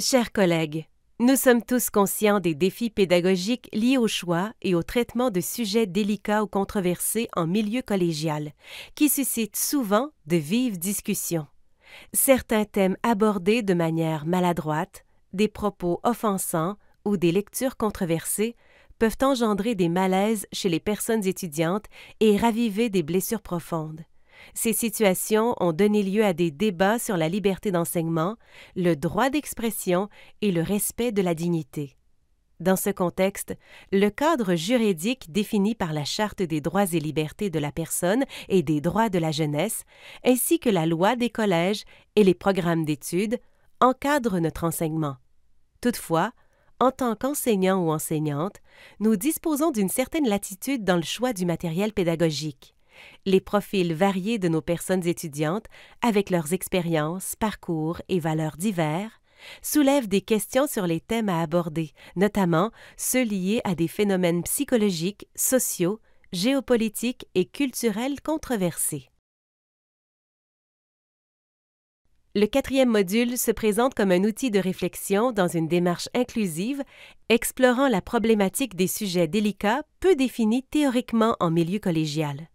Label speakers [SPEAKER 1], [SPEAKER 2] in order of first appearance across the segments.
[SPEAKER 1] Chers collègues, nous sommes tous conscients des défis pédagogiques liés au choix et au traitement de sujets délicats ou controversés en milieu collégial, qui suscitent souvent de vives discussions. Certains thèmes abordés de manière maladroite, des propos offensants ou des lectures controversées peuvent engendrer des malaises chez les personnes étudiantes et raviver des blessures profondes. Ces situations ont donné lieu à des débats sur la liberté d'enseignement, le droit d'expression et le respect de la dignité. Dans ce contexte, le cadre juridique défini par la Charte des droits et libertés de la personne et des droits de la jeunesse, ainsi que la loi des collèges et les programmes d'études, encadrent notre enseignement. Toutefois, en tant qu'enseignant ou enseignante, nous disposons d'une certaine latitude dans le choix du matériel pédagogique les profils variés de nos personnes étudiantes, avec leurs expériences, parcours et valeurs divers, soulèvent des questions sur les thèmes à aborder, notamment ceux liés à des phénomènes psychologiques, sociaux, géopolitiques et culturels controversés. Le quatrième module se présente comme un outil de réflexion dans une démarche inclusive, explorant la problématique des sujets délicats peu définis théoriquement en milieu collégial.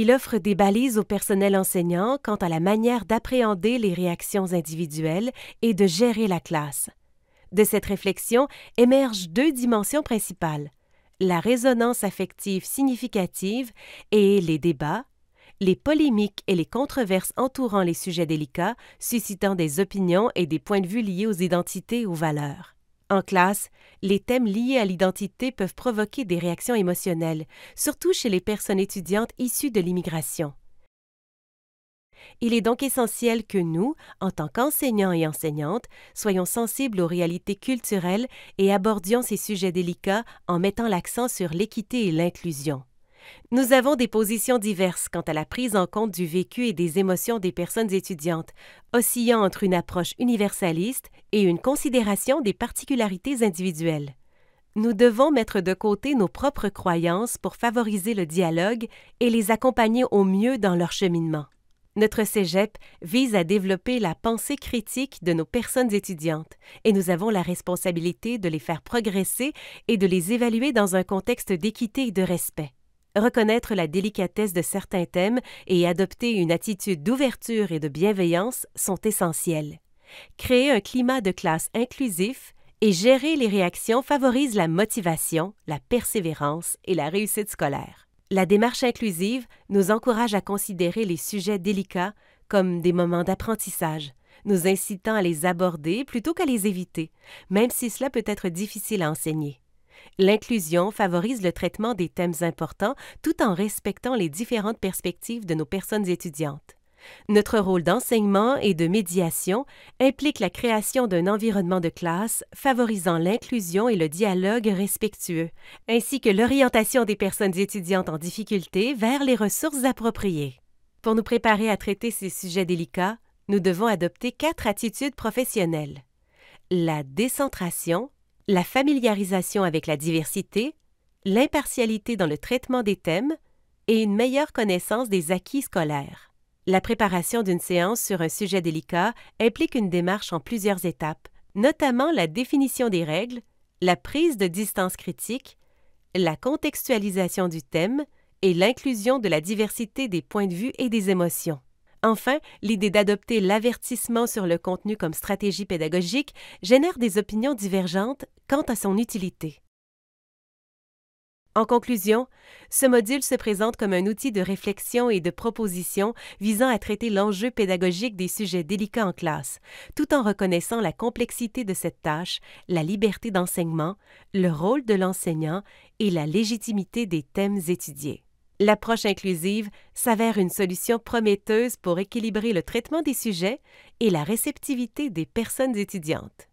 [SPEAKER 1] Il offre des balises au personnel enseignant quant à la manière d'appréhender les réactions individuelles et de gérer la classe. De cette réflexion émergent deux dimensions principales la résonance affective significative et les débats, les polémiques et les controverses entourant les sujets délicats, suscitant des opinions et des points de vue liés aux identités ou valeurs. En classe, les thèmes liés à l'identité peuvent provoquer des réactions émotionnelles, surtout chez les personnes étudiantes issues de l'immigration. Il est donc essentiel que nous, en tant qu'enseignants et enseignantes, soyons sensibles aux réalités culturelles et abordions ces sujets délicats en mettant l'accent sur l'équité et l'inclusion. Nous avons des positions diverses quant à la prise en compte du vécu et des émotions des personnes étudiantes, oscillant entre une approche universaliste et une considération des particularités individuelles. Nous devons mettre de côté nos propres croyances pour favoriser le dialogue et les accompagner au mieux dans leur cheminement. Notre cégep vise à développer la pensée critique de nos personnes étudiantes et nous avons la responsabilité de les faire progresser et de les évaluer dans un contexte d'équité et de respect reconnaître la délicatesse de certains thèmes et adopter une attitude d'ouverture et de bienveillance sont essentiels. Créer un climat de classe inclusif et gérer les réactions favorise la motivation, la persévérance et la réussite scolaire. La démarche inclusive nous encourage à considérer les sujets délicats comme des moments d'apprentissage, nous incitant à les aborder plutôt qu'à les éviter, même si cela peut être difficile à enseigner. L'inclusion favorise le traitement des thèmes importants tout en respectant les différentes perspectives de nos personnes étudiantes. Notre rôle d'enseignement et de médiation implique la création d'un environnement de classe favorisant l'inclusion et le dialogue respectueux, ainsi que l'orientation des personnes étudiantes en difficulté vers les ressources appropriées. Pour nous préparer à traiter ces sujets délicats, nous devons adopter quatre attitudes professionnelles. La décentration, la familiarisation avec la diversité, l'impartialité dans le traitement des thèmes et une meilleure connaissance des acquis scolaires. La préparation d'une séance sur un sujet délicat implique une démarche en plusieurs étapes, notamment la définition des règles, la prise de distance critique, la contextualisation du thème et l'inclusion de la diversité des points de vue et des émotions. Enfin, l'idée d'adopter l'avertissement sur le contenu comme stratégie pédagogique génère des opinions divergentes quant à son utilité. En conclusion, ce module se présente comme un outil de réflexion et de proposition visant à traiter l'enjeu pédagogique des sujets délicats en classe, tout en reconnaissant la complexité de cette tâche, la liberté d'enseignement, le rôle de l'enseignant et la légitimité des thèmes étudiés. L'approche inclusive s'avère une solution prometteuse pour équilibrer le traitement des sujets et la réceptivité des personnes étudiantes.